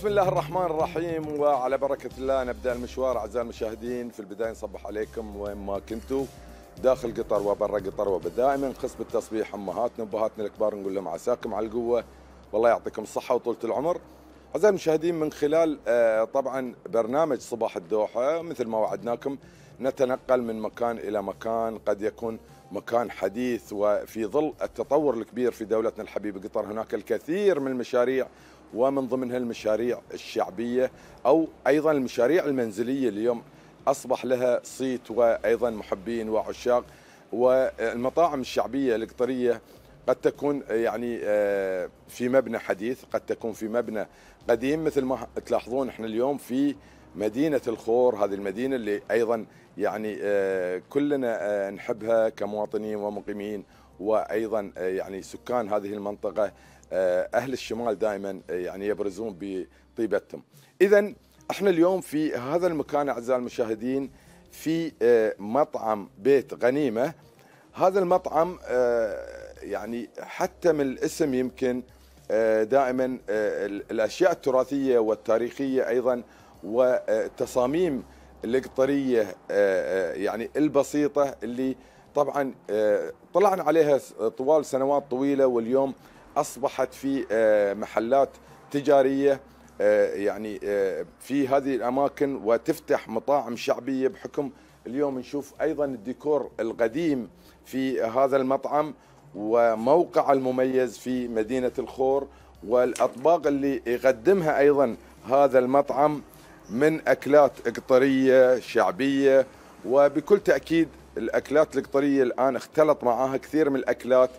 بسم الله الرحمن الرحيم وعلى بركة الله نبدأ المشوار أعزائي المشاهدين في البداية نصبح عليكم وين ما كنتوا داخل قطر وبرا قطر وبدائما نخص التصبيح أمهاتنا وأبهاتنا الكبار نقول لهم عساكم على القوة والله يعطيكم الصحة وطولة العمر أعزائي المشاهدين من خلال آه، طبعا برنامج صباح الدوحة مثل ما وعدناكم نتنقل من مكان إلى مكان قد يكون مكان حديث وفي ظل التطور الكبير في دولتنا الحبيبة قطر هناك الكثير من المشاريع ومن ضمنها المشاريع الشعبية أو أيضا المشاريع المنزلية اليوم أصبح لها صيت وأيضا محبين وعشاق والمطاعم الشعبية القطرية قد تكون يعني آه، في مبنى حديث قد تكون في مبنى قديم مثل ما تلاحظون احنا اليوم في مدينة الخور هذه المدينة اللي أيضا يعني آه، كلنا آه، نحبها كمواطنين ومقيمين وأيضا يعني سكان هذه المنطقة آه، اهل الشمال دائما آه، يعني يبرزون بطيبتهم. اذا احنا اليوم في هذا المكان اعزائي المشاهدين في آه، مطعم بيت غنيمه هذا المطعم يعني حتى من الاسم يمكن دائما الاشياء التراثيه والتاريخيه ايضا والتصاميم القطريه يعني البسيطه اللي طبعا طلعنا عليها طوال سنوات طويله واليوم اصبحت في آه، محلات تجاريه آه، يعني آه، في هذه الاماكن وتفتح مطاعم شعبيه بحكم اليوم نشوف ايضا الديكور القديم في هذا المطعم وموقع المميز في مدينه الخور والاطباق اللي يقدمها ايضا هذا المطعم من اكلات قطريه شعبيه وبكل تاكيد الاكلات القطريه الان اختلط معاها كثير من الاكلات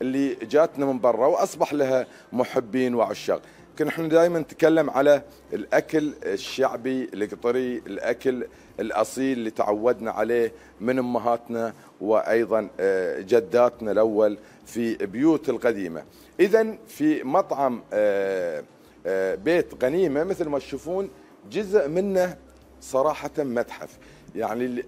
اللي جاتنا من برا واصبح لها محبين وعشاق كنا احنا دائما نتكلم على الاكل الشعبي القطري الاكل الاصيل اللي تعودنا عليه من امهاتنا وايضا آه، جداتنا الاول في بيوت القديمه اذا في مطعم آه، آه، بيت غنيمه مثل ما تشوفون جزء منه صراحه متحف يعني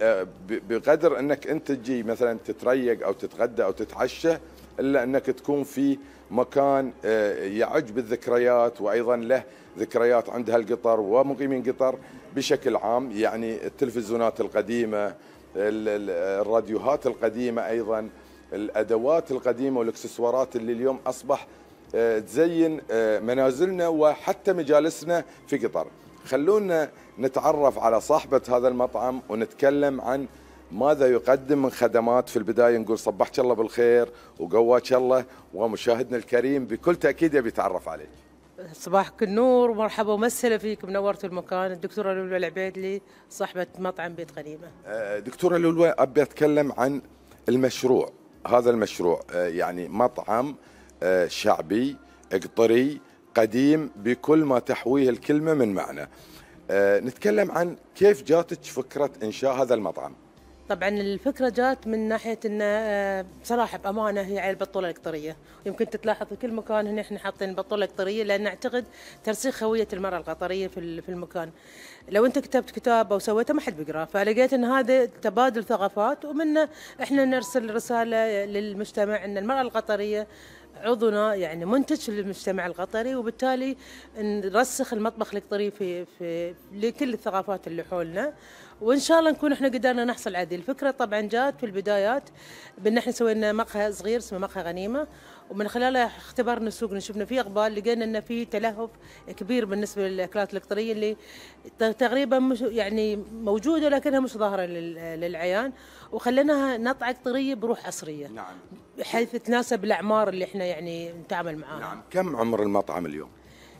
بقدر انك انت تجي مثلا تتريق او تتغدى او تتعشى الا انك تكون في مكان آه، يعج بالذكريات وايضا له ذكريات عند هالقطر ومقيمين قطر بشكل عام يعني التلفزيونات القديمه الراديوهات القديمه ايضا الادوات القديمه والاكسسوارات اللي اليوم اصبح آه، تزين آه، منازلنا وحتى مجالسنا في قطر خلونا نتعرف على صاحبه هذا المطعم ونتكلم عن ماذا يقدم من خدمات في البدايه نقول صبحك الله بالخير وقواك الله ومشاهدنا الكريم بكل تاكيد يبي يتعرف عليك. صباحك النور ومرحبا ومسهلا فيك منورت المكان الدكتوره لولو العبيدلي صاحبه مطعم بيت غنيمه. أه، دكتوره لولو ابي اتكلم عن المشروع هذا المشروع أه، يعني مطعم أه، شعبي قطري قديم بكل ما تحويه الكلمه من معنى. نتكلم عن كيف جاتك فكره انشاء هذا المطعم. طبعا الفكره جات من ناحيه ان بصراحه آه، بامانه هي على البطوله القطريه يمكن تلاحظ في كل مكان هنا احنا حاطين بطوله قطريه لان اعتقد ترسيخ هويه المراه القطريه في في المكان لو انت كتبت كتاب او سويته ما حد بيقراه فلقيت ان هذا تبادل ثقافات ومنه احنا نرسل رساله للمجتمع ان المراه القطريه عضونا يعني منتج للمجتمع القطري وبالتالي نرسخ المطبخ القطري في, في لكل الثقافات اللي حولنا وان شاء الله نكون احنا قدرنا نحصل على الفكره طبعا جات في البدايات بان احنا سوينا مقهى صغير اسمه مقهى غنيمه ومن خلاله اختبرنا السوق شفنا فيه اقبال لقينا ان في تلهف كبير بالنسبه للاكلات الاقطريه اللي تقريبا مش يعني موجوده لكنها مش ظاهره للعيان وخليناها نطعه قطريه بروح عصريه نعم حيث تناسب الاعمار اللي احنا يعني نتعامل معاها نعم كم عمر المطعم اليوم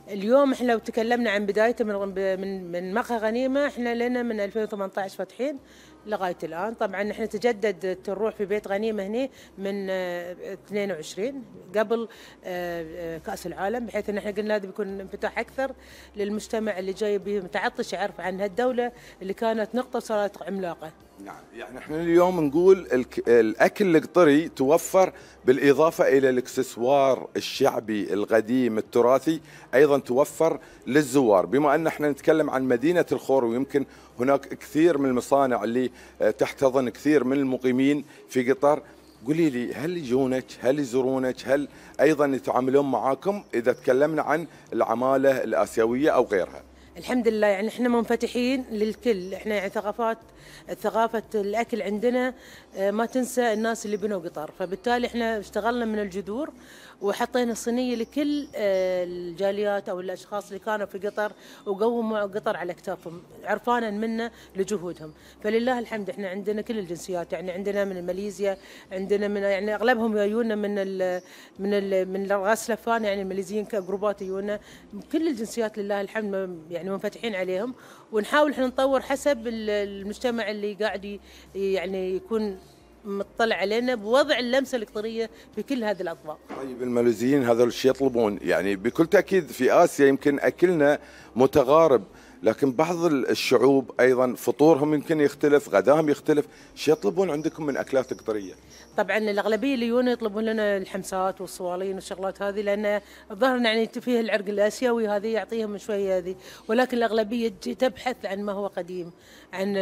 اليوم احنا لو تكلمنا عن بدايته من من مقهى غنيمه احنا لنا من 2018 فاتحين لغايه الان طبعا احنا تجدد الروح في بيت غنيمه هنا من 22 آه، قبل آه، آه، كاس العالم بحيث ان احنا قلنا لازم يكون انفتاح اكثر للمجتمع اللي جاي متعطش يعرف عن هالدوله اللي كانت نقطه صارت عملاقه. نعم يعني احنا اليوم نقول الاكل القطري توفر بالاضافه الى الاكسسوار الشعبي القديم التراثي ايضا توفر للزوار بما ان احنا نتكلم عن مدينه الخور ويمكن هناك كثير من المصانع اللي تحتضن كثير من المقيمين في قطر قولي لي هل يجونك هل يزورونك هل ايضا يتعاملون معاكم اذا تكلمنا عن العماله الاسيويه او غيرها الحمد لله يعني احنا منفتحين للكل احنا يعني ثقافات ثقافه الاكل عندنا آه، ما تنسى الناس اللي بنوا قطر فبالتالي احنا اشتغلنا من الجذور وحطينا صينيه لكل آه، الجاليات او الاشخاص اللي كانوا في قطر وقوموا قطر على اكتافهم عرفانا منا لجهودهم فلله الحمد احنا عندنا كل الجنسيات يعني عندنا من ماليزيا عندنا من يعني اغلبهم يجونا من الـ من الـ من راس لفان يعني الماليزيين كجروبات يجونا كل الجنسيات لله الحمد يعني منفتحين عليهم ونحاول احنا نطور حسب المجتمع اللي قاعد يعني يكون مطلع علينا بوضع اللمسه الالكترونيه في كل هذه الاطباق. طيب الماليزيين هذول الشيء يطلبون يعني بكل تاكيد في اسيا يمكن اكلنا متغارب لكن بعض الشعوب ايضا فطورهم يمكن يختلف غداهم يختلف شو يطلبون عندكم من اكلات قطريه طبعا الاغلبيه اللي يجون يطلبون لنا الحمسات والصوالين والشغلات هذه لان الظهر يعني فيه العرق الاسيوي هذه يعطيهم شويه هذه ولكن الاغلبيه تبحث عن ما هو قديم عن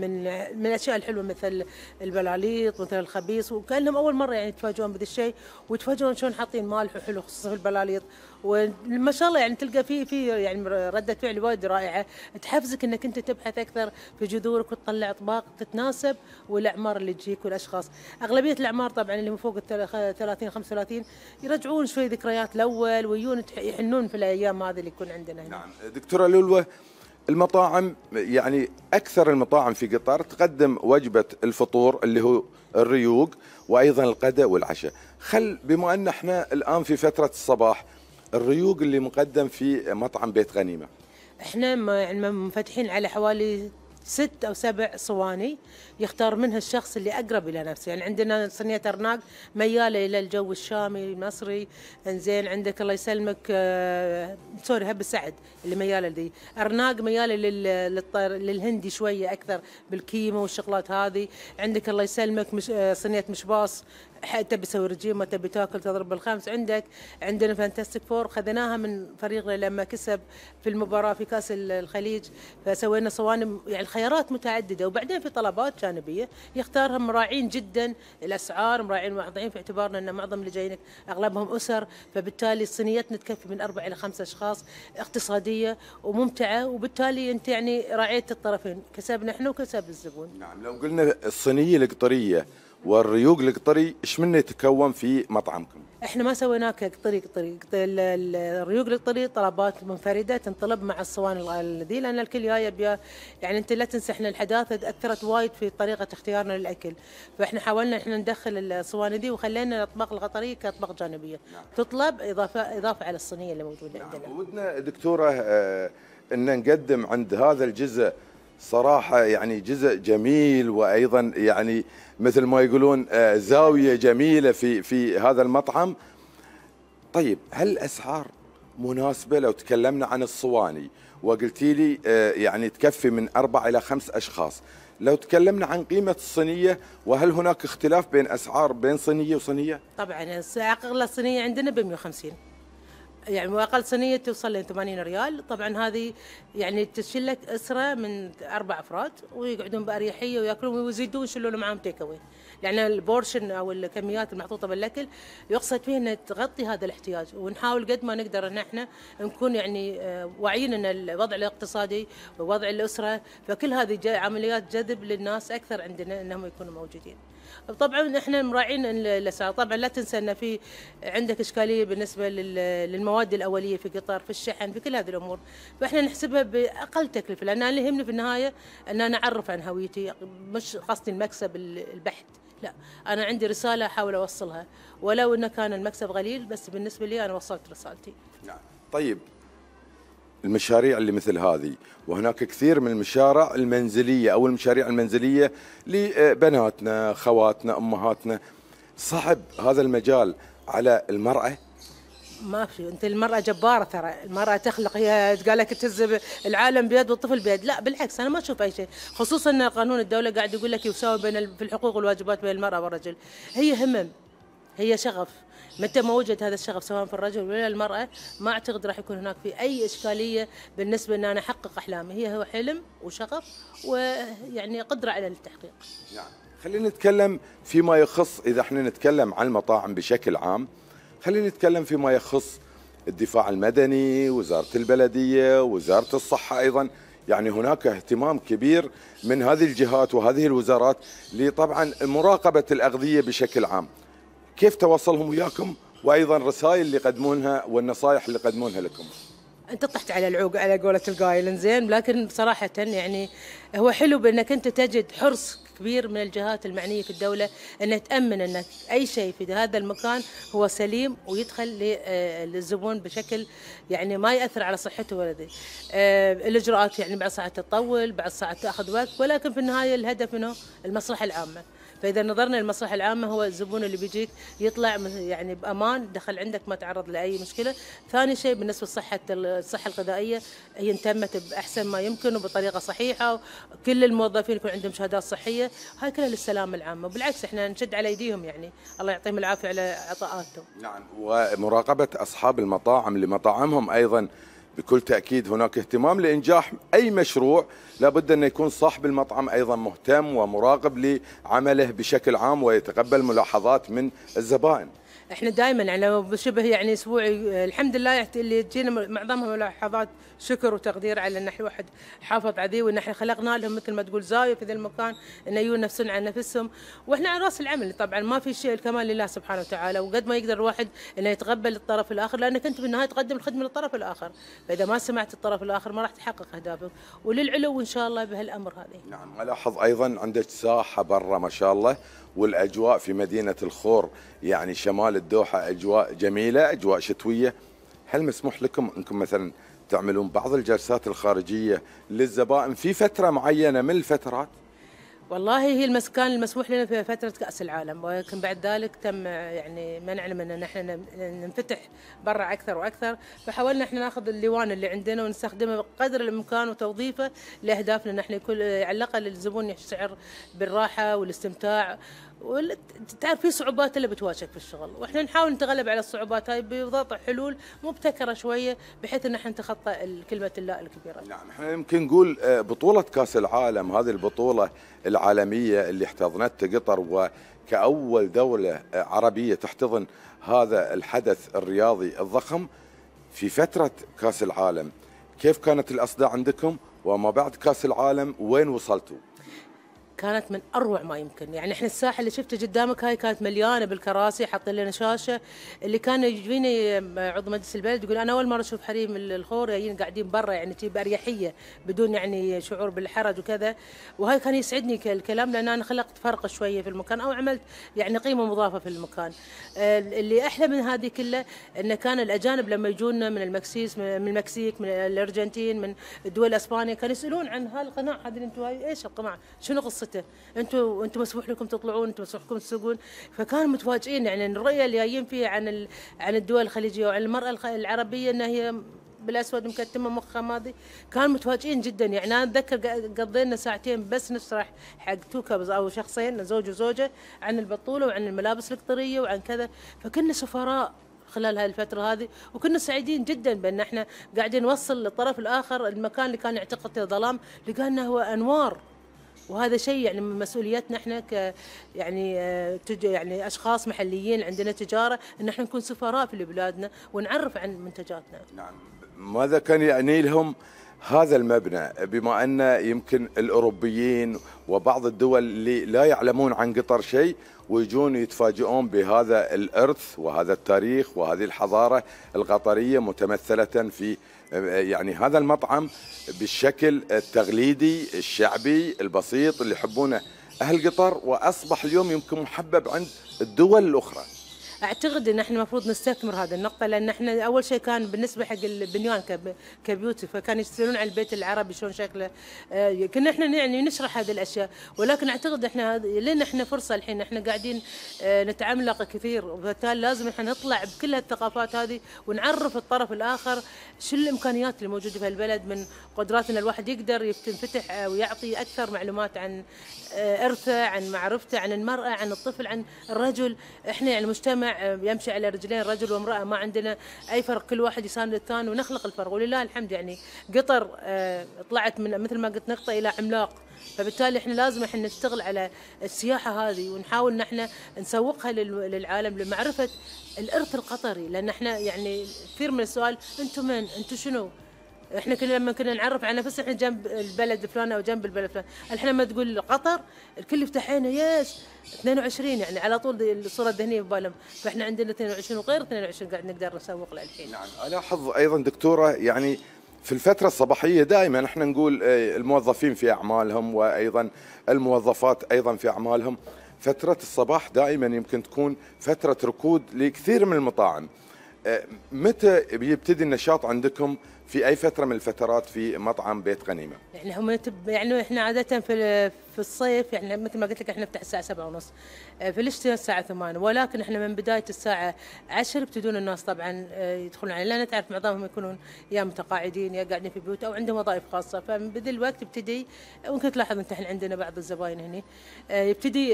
من من الاشياء الحلوه مثل البلاليط مثل الخبيص وكانهم اول مره يعني يتفاجئون بهذا الشيء ويتفاجئون شلون حاطين مالح وحلو خصوصا في البلاليط وما شاء الله يعني تلقى في في يعني رده فعل وايد رائعه تحفزك انك انت تبحث اكثر في جذورك وتطلع اطباق تتناسب والاعمار اللي تجيك والاشخاص اغلبيه الاعمار طبعا اللي من فوق ال 30 35 يرجعون شوي ذكريات الاول ويجون يحنون في الايام هذه اللي يكون عندنا هنا نعم دكتوره لولوه المطاعم يعني اكثر المطاعم في قطر تقدم وجبه الفطور اللي هو الريوق وايضا الغداء والعشاء خل بما ان احنا الان في فتره الصباح الريوق اللي مقدم في مطعم بيت غنيمه احنا يعني منفتحين على حوالي ست او سبع صواني يختار منها الشخص اللي اقرب الى نفسه يعني عندنا صينيه ارناق مياله الى الجو الشامي المصري انزين عندك الله يسلمك آه سوري هب السعد اللي مياله دي ارناق مياله للطير للهندي شويه اكثر بالكيمه والشغلات هذه عندك الله يسلمك مش آه صينيه مشباص تبي تسوي رجيم ما تبي تاكل تضرب بالخمس عندك عندنا فانتستيك فور خذناها من فريقنا لما كسب في المباراه في كاس الخليج فسوينا صوانم يعني الخيارات متعدده وبعدين في طلبات الجانبيه يختارها مراعين جدا الاسعار مراعين واضعين في اعتبارنا ان معظم اللي جايينك اغلبهم اسر فبالتالي صينيتنا تكفي من اربع الى خمسه اشخاص اقتصاديه وممتعه وبالتالي انت يعني راعيت الطرفين كسبنا احنا وكسب الزبون. نعم لو قلنا الصينيه القطريه والريوق القطري ايش منه يتكون في مطعمكم؟ احنا ما سويناه كقطري قطري الريوق القطري طلبات منفرده تنطلب مع الصواني الذي لان الكل جاي يعني انت لا تنسى احنا الحداثه تاثرت وايد في طريقه اختيارنا للاكل فاحنا حاولنا احنا ندخل الصواني ذي وخلينا الاطباق القطريه كاطباق جانبيه نعم. تطلب اضافه اضافه على الصينيه اللي موجوده نعم. عندنا ودنا دكتوره آه، ان نقدم عند هذا الجزء صراحة يعني جزء جميل وأيضا يعني مثل ما يقولون آه، زاوية جميلة في في هذا المطعم طيب هل الأسعار مناسبة لو تكلمنا عن الصواني وقلتي لي آه، يعني تكفي من أربع إلى خمس أشخاص لو تكلمنا عن قيمة الصينية وهل هناك اختلاف بين أسعار بين صينية وصينية؟ طبعا أغلى صينية عندنا ب 150 يعني واقل صينيه توصل ل 80 ريال طبعا هذه يعني تشيل لك اسره من اربع افراد ويقعدون باريحيه وياكلون ويزيدون يشيلون معاهم تيك اواي لان يعني البورشن او الكميات المحطوطه بالاكل يقصد فيها انها تغطي هذا الاحتياج ونحاول قد ما نقدر ان احنا نكون يعني آه، واعيين ان الوضع الاقتصادي ووضع الاسره فكل هذه عمليات جذب للناس اكثر عندنا انهم يكونوا موجودين. طبعا احنا مراعين الاسعار طبعا لا تنسى ان في عندك اشكاليه بالنسبه للمواد الاوليه في قطار في الشحن في كل هذه الامور فاحنا نحسبها باقل تكلفه لان انا اللي يهمني في النهايه ان انا اعرف عن هويتي مش قصدي المكسب البحت لا انا عندي رساله احاول اوصلها ولو ان كان المكسب قليل بس بالنسبه لي انا وصلت رسالتي نعم طيب المشاريع اللي مثل هذه وهناك كثير من المشاريع المنزلية أو المشاريع المنزلية لبناتنا خواتنا أمهاتنا صعب هذا المجال على المرأة ما في انت المراه جباره ترى المراه تخلق هي قال لك العالم بيد والطفل بيد لا بالعكس انا ما اشوف اي شيء خصوصا ان قانون الدوله قاعد يقول لك يساوي بين في الحقوق والواجبات بين المراه والرجل هي همم هي شغف متى ما وجد هذا الشغف سواء في الرجل ولا المرأة ما أعتقد راح يكون هناك في أي إشكالية بالنسبة أن أنا أحقق أحلامي هي هو حلم وشغف ويعني قدرة على التحقيق يعني خلينا نتكلم فيما يخص إذا احنا نتكلم عن المطاعم بشكل عام خلينا نتكلم فيما يخص الدفاع المدني وزارة البلدية وزارة الصحة أيضا يعني هناك اهتمام كبير من هذه الجهات وهذه الوزارات لطبعا مراقبة الأغذية بشكل عام كيف تواصلهم وياكم وايضا الرسائل اللي يقدمونها والنصائح اللي يقدمونها لكم انت طحت على العوق على قولة القايل زين لكن بصراحة يعني هو حلو بانك انت تجد حرص كبير من الجهات المعنية في الدولة انها تأمن ان اي شيء في هذا المكان هو سليم ويدخل آه، للزبون بشكل يعني ما يأثر على صحته ولا آه، ذي. الاجراءات يعني بعض ساعات تطول، بعض ساعات تاخذ وقت ولكن في النهاية الهدف منه المصلحة العامة. فاذا نظرنا للمصلحه العامه هو الزبون اللي بيجيك يطلع يعني بامان دخل عندك ما تعرض لاي مشكله ثاني شيء بالنسبه لصحه الصحه الغذائيه هي انتمت باحسن ما يمكن وبطريقه صحيحه كل الموظفين يكون عندهم شهادات صحيه هاي كلها للسلامه العامه بالعكس احنا نشد على ايديهم يعني الله يعطيهم العافيه على عطاءاتهم نعم ومراقبه اصحاب المطاعم لمطاعمهم ايضا بكل تأكيد هناك اهتمام لإنجاح أي مشروع لابد أن يكون صاحب المطعم أيضا مهتم ومراقب لعمله بشكل عام ويتقبل ملاحظات من الزبائن احنا دائما على شبه يعني اسبوعي الحمد لله اللي تجينا معظمها ملاحظات شكر وتقدير على ان احنا واحد حافظ عليه وان احنا خلقنا لهم مثل ما تقول زاويه في ذا المكان ان يجون نفسهم على نفسهم واحنا على راس العمل طبعا ما في شيء الكمال لله سبحانه وتعالى وقد ما يقدر الواحد انه يتقبل الطرف الاخر لانك انت بالنهايه تقدم الخدمه للطرف الاخر فاذا ما سمعت الطرف الاخر ما راح تحقق اهدافك وللعلو ان شاء الله بهالامر هذا نعم الاحظ ايضا عندك ساحه برا ما شاء الله والاجواء في مدينه الخور يعني شمال الدوحة أجواء جميلة أجواء شتوية هل مسموح لكم أنكم مثلا تعملون بعض الجلسات الخارجية للزبائن في فترة معينة من الفترات؟ والله هي المسكان المسموح لنا في فترة كأس العالم ولكن بعد ذلك تم يعني منعنا من أن احنا ننفتح برا أكثر وأكثر فحاولنا احنا ناخذ الليوان اللي عندنا ونستخدمه بقدر الإمكان وتوظيفه لأهدافنا نحن كل على الأقل الزبون يشعر بالراحة والاستمتاع تعرف في صعوبات اللي بتواجهك في الشغل واحنا نحاول نتغلب على الصعوبات هاي بضبط حلول مبتكره شويه بحيث ان احنا نتخطى كلمه اللا الكبيره نعم احنا يمكن نقول آه، بطوله كاس العالم هذه البطوله العالميه اللي احتضنتها قطر وكاول دوله آه، عربيه تحتضن هذا الحدث الرياضي الضخم في فتره كاس العالم كيف كانت الاصداء عندكم وما بعد كاس العالم وين وصلتوا كانت من اروع ما يمكن يعني احنا الساحه اللي شفته قدامك هاي كانت مليانه بالكراسي حاطين لنا شاشه اللي كان يجيني آه، عضو مجلس البلد يقول انا اول مره اشوف حريم الخور جايين يعني قاعدين برا يعني تجيب باريحيه بدون يعني شعور بالحرج وكذا وهاي كان يسعدني الكلام لان انا خلقت فرق شويه في المكان او عملت يعني قيمه مضافه في المكان آه، اللي احلى من هذه كلها انه كان الاجانب لما يجونا من المكسيس من المكسيك من الارجنتين من دول اسبانيا كانوا يسالون عن هالقناع هذه انتم ايش القناع شنو قصه وقته انتم انتم مسموح لكم تطلعون انتم مسموح لكم تسوقون فكان متفاجئين يعني الرؤيه اللي جايين فيها عن عن الدول الخليجيه وعن المراه العربيه انها هي بالاسود مكتمه مخها ماضي كان متفاجئين جدا يعني انا اتذكر قضينا ساعتين بس نشرح حق تو او شخصين زوج وزوجه عن البطوله وعن الملابس القطريه وعن كذا فكنا سفراء خلال هذه الفترة هذه وكنا سعيدين جدا بأن احنا قاعدين نوصل للطرف الآخر المكان اللي كان يعتقد ظلام لقى أنه هو أنوار وهذا شيء يعني من مسؤوليتنا احنا ك يعني آه، يعني اشخاص محليين عندنا تجاره ان احنا نكون سفراء في بلادنا ونعرف عن منتجاتنا. نعم ماذا كان يعني لهم هذا المبنى بما ان يمكن الاوروبيين وبعض الدول اللي لا يعلمون عن قطر شيء ويجون يتفاجئون بهذا الارث وهذا التاريخ وهذه الحضاره القطريه متمثله في يعني هذا المطعم بالشكل التقليدي الشعبي البسيط اللي يحبونه اهل قطر واصبح اليوم يمكن محبب عند الدول الاخرى اعتقد ان احنا المفروض نستثمر هذه النقطه لان احنا اول شيء كان بالنسبه حق البنيان كبيوتي فكانوا يسالون على البيت العربي شلون شكله آه، كنا احنا يعني نشرح هذه الاشياء ولكن اعتقد احنا لان احنا فرصه الحين احنا قاعدين آه، نتعملق كثير وبالتالي لازم احنا نطلع بكل الثقافات هذه ونعرف الطرف الاخر شو الامكانيات اللي موجوده في البلد من قدرات ان الواحد يقدر ينفتح آه، ويعطي اكثر معلومات عن ارثه عن معرفته عن المراه عن الطفل عن الرجل احنا يعني مجتمع يمشي على رجلين رجل وامراه ما عندنا اي فرق كل واحد يساند الثاني ونخلق الفرق ولله الحمد يعني قطر آه، طلعت من مثل ما قلت نقطه الى عملاق فبالتالي احنا لازم احنا نشتغل على السياحه هذه ونحاول ان احنا نسوقها للعالم لمعرفه الارث القطري لان احنا يعني كثير من السؤال انتم من انتم شنو احنا كنا لما كنا نعرف على نفسنا احنا جنب البلد فلان او جنب البلد فلان الحين لما تقول قطر الكل يفتح عينه يس 22 يعني على طول الصوره الذهنيه ببالهم فاحنا عندنا 22 وغير 22 قاعد نقدر نسوق له الحين نعم الاحظ ايضا دكتوره يعني في الفترة الصباحية دائما احنا نقول آه، الموظفين في اعمالهم وايضا الموظفات ايضا في اعمالهم فترة الصباح دائما يمكن تكون فترة ركود لكثير من المطاعم آه، متى بيبتدي النشاط عندكم في اي فتره من الفترات في مطعم بيت غنيمه يعني هم يعني احنا عاده في في الصيف يعني مثل ما قلت لك احنا نفتح الساعه 7 ونص آه، في الشتاء الساعه 8 ولكن احنا من بدايه الساعه 10 يبتدون الناس طبعا آه، يدخلون علينا لان تعرف معظمهم يكونون يا متقاعدين يا قاعدين في بيوت او عندهم وظائف خاصه فمن بذي الوقت يبتدي ممكن تلاحظ انت احنا عندنا بعض الزباين هنا آه، يبتدي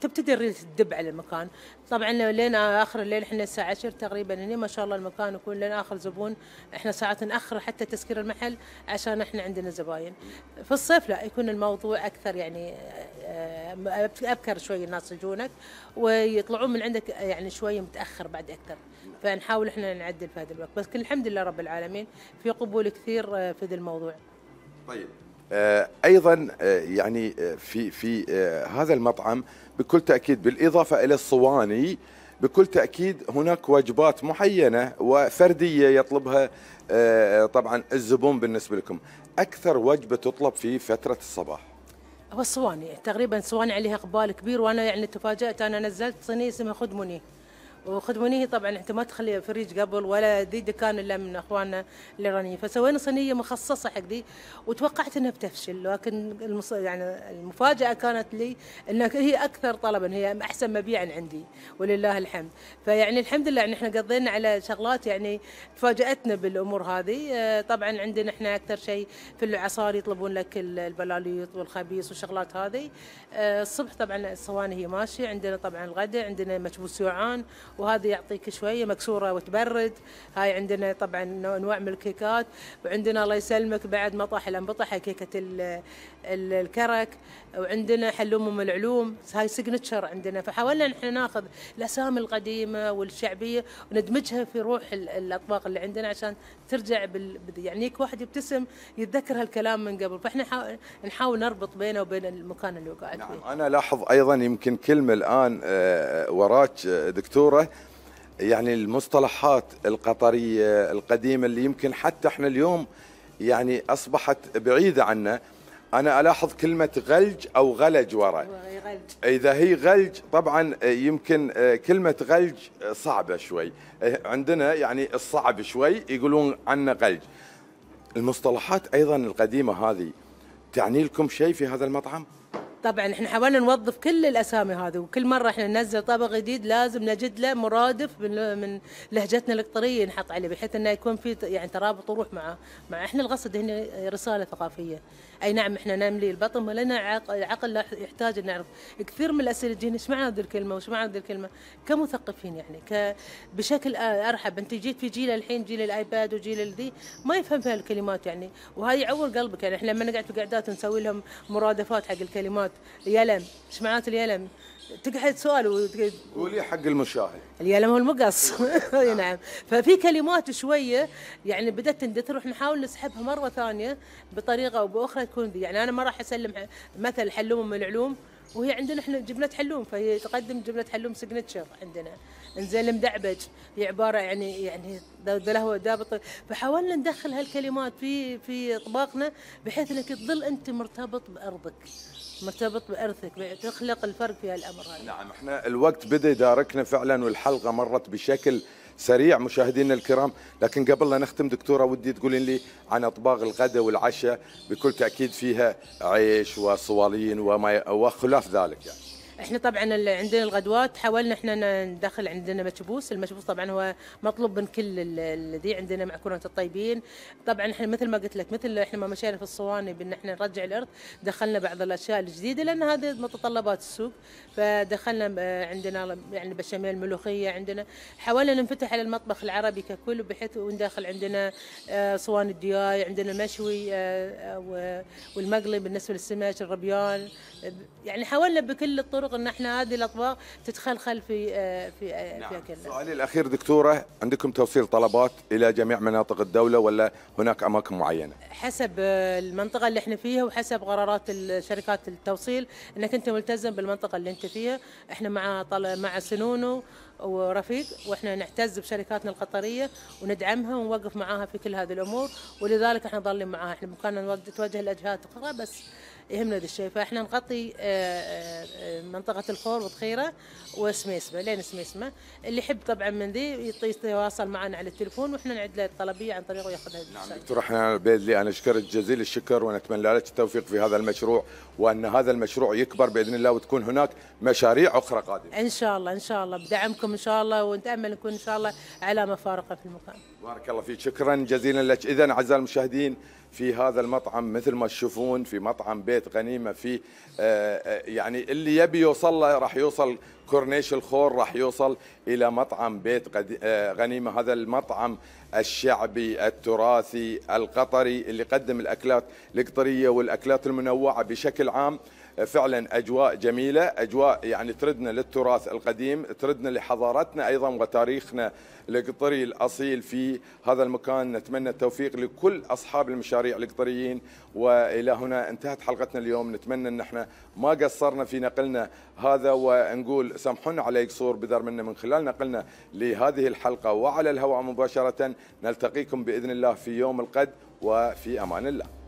تبتدي الريل تدب على المكان طبعا لين اخر الليل احنا الساعه 10 تقريبا هنا ما شاء الله المكان يكون لين اخر زبون احنا ساعات ناخر حتى تسكير المحل عشان احنا عندنا زباين في الصيف لا يكون الموضوع اكثر يعني يعني آه، آه، ابكر شوي الناس يجونك ويطلعون من عندك يعني شوي متاخر بعد اكثر فنحاول احنا نعدل في هذا الوقت بس كل الحمد لله رب العالمين في قبول كثير آه، في هذا الموضوع طيب ايضا يعني في في هذا المطعم بكل تاكيد بالاضافه الى الصواني بكل تاكيد هناك وجبات معينه وفرديه يطلبها طبعا الزبون بالنسبه لكم اكثر وجبه تطلب في فتره الصباح هو الصواني تقريبا صواني عليها اقبال كبير وانا يعني تفاجات انا نزلت صينيه اسمها خدمني وخدمونيه طبعا انت ما تخلي فريج قبل ولا ذي دكان الا من اخواننا الايرانيين فسوينا صينيه مخصصه حق ذي وتوقعت انها بتفشل لكن المص... يعني المفاجاه كانت لي انها هي اكثر طلبا هي احسن مبيعا عندي ولله الحمد فيعني الحمد لله ان احنا قضينا على شغلات يعني تفاجاتنا بالامور هذه آه، طبعا عندنا احنا اكثر شيء في العصار يطلبون لك البلاليط والخبيص والشغلات هذه آه، الصبح طبعا الصواني هي ماشيه عندنا طبعا الغداء عندنا مكبوس جوعان وهذا يعطيك شويه مكسوره وتبرد هاي عندنا طبعا انواع من الكيكات وعندنا الله يسلمك بعد مطاح الانبطح كيكه الكرك وعندنا حلوم ام العلوم هاي سيجنتشر عندنا فحاولنا نحن ناخذ الاسامي القديمه والشعبيه وندمجها في روح الاطباق اللي عندنا عشان ترجع بال يعني هيك واحد يبتسم يتذكر هالكلام من قبل فاحنا نحاول نربط بينه وبين المكان اللي وقعت نعم فيه. انا لاحظ ايضا يمكن كلمه الان آه، وراك آه، دكتوره يعني المصطلحات القطريه القديمه اللي يمكن حتى احنا اليوم يعني اصبحت بعيده عنا انا الاحظ كلمه غلج او غلج وراء اذا هي غلج طبعا آه، يمكن آه، كلمه غلج آه، صعبه شوي عندنا يعني الصعب شوي يقولون عنا غلج المصطلحات ايضا القديمه هذه تعني لكم شيء في هذا المطعم طبعا احنا حاولنا نوظف كل الاسامي هذه وكل مره احنا ننزل طبق جديد لازم نجد له مرادف من, من لهجتنا القطريه نحط عليه بحيث انه يكون في يعني ترابط وروح معه مع احنا القصد هنا رساله ثقافيه اي نعم احنا نملي البطن ولنا عقل يحتاج ان نعرف كثير من الاسئله تجينا ايش معنى ذي الكلمه وايش معنى ذي الكلمه كمثقفين يعني ك بشكل ارحب انت جيت في جيل الحين جيل الايباد وجيل الذي ما يفهم الكلمات يعني وهاي يعور قلبك يعني احنا لما نقعد في قعدات نسوي لهم مرادفات حق الكلمات يلم ايش معناته اليلم؟ تقعد سؤال وتقعد قولي حق المشاهد اليلم المقص اي نعم ففي كلمات شويه يعني بدات تندثر واحنا نحاول نسحبها مره ثانيه بطريقه او باخرى تكون دي يعني انا ما راح اسلم مثل حلوم من العلوم وهي عندنا احنا جبنه حلوم فهي تقدم جبنه حلوم سيجنتشر عندنا انزين المدعبج هي عباره يعني يعني دلهوه دابط فحاولنا ندخل هالكلمات في في اطباقنا بحيث انك تظل انت مرتبط بارضك مرتبط بارثك تخلق الفرق في هالامر هذا نعم احنا الوقت بدا يداركنا فعلا والحلقه مرت بشكل سريع مشاهدينا الكرام لكن قبل لا نختم دكتوره ودي تقولين لي عن اطباق الغداء والعشاء بكل تاكيد فيها عيش وصوالين وما وخلاف ذلك يعني احنا طبعا عندنا الغدوات حاولنا احنا ندخل عندنا مكبوس المكبوس طبعا هو مطلوب من كل الذي عندنا معكونات الطيبين طبعا احنا مثل ما قلت لك مثل احنا ما مشينا في الصواني بان احنا نرجع الارض دخلنا بعض الاشياء الجديده لان هذه متطلبات السوق فدخلنا آه، عندنا يعني بشاميل ملوخيه عندنا حاولنا ننفتح على المطبخ العربي ككل بحيث وندخل عندنا آه، صواني الدياي عندنا مشوي آه، والمقلي بالنسبه للسمك الربيان يعني حاولنا بكل الطرق المفروض ان احنا هذه الاطباق تتخلخل في آه، آه، في نعم. في اكلنا سؤالي الاخير دكتوره عندكم توصيل طلبات الى جميع مناطق الدوله ولا هناك اماكن معينه حسب آه، المنطقه اللي احنا فيها وحسب قرارات شركات التوصيل انك انت ملتزم بالمنطقه اللي انت فيها احنا مع طل... مع سنونو ورفيق واحنا نعتز بشركاتنا القطريه وندعمها ونوقف معاها في كل هذه الامور ولذلك احنا ضالين معاها احنا مكاننا نتوجه الاجهات بس يهمنا ذا الشيء فاحنا نغطي آه، آه، منطقه الفور والخيرة وسميسمه لين سميسمه اللي يحب طبعا من ذي يتواصل معنا على التليفون واحنا نعد له الطلبيه عن طريقه ياخذها نعم دكتور احنا بيدلي انا اشكرك جزيل الشكر ونتمنى لك التوفيق في هذا المشروع وان هذا المشروع يكبر باذن الله وتكون هناك مشاريع اخرى قادمه ان شاء الله ان شاء الله بدعمكم ان شاء الله ونتامل نكون ان شاء الله علامه فارقه في المكان بارك الله فيك شكرا جزيلا لك اذا اعزائي المشاهدين في هذا المطعم مثل ما تشوفون في مطعم بيت غنيمه في آه، آه، يعني اللي يبي يوصل له راح يوصل كورنيش الخور راح يوصل الى مطعم بيت آه، غنيمه هذا المطعم الشعبي التراثي القطري اللي قدم الاكلات القطريه والاكلات المنوعه بشكل عام فعلا اجواء جميله اجواء يعني تردنا للتراث القديم تردنا لحضارتنا ايضا وتاريخنا القطري الاصيل في هذا المكان نتمنى التوفيق لكل اصحاب المشاريع القطريين والى هنا انتهت حلقتنا اليوم نتمنى ان احنا ما قصرنا في نقلنا هذا ونقول سامحونا على قصور بدر منا من خلال نقلنا لهذه الحلقه وعلى الهواء مباشره نلتقيكم باذن الله في يوم القد وفي امان الله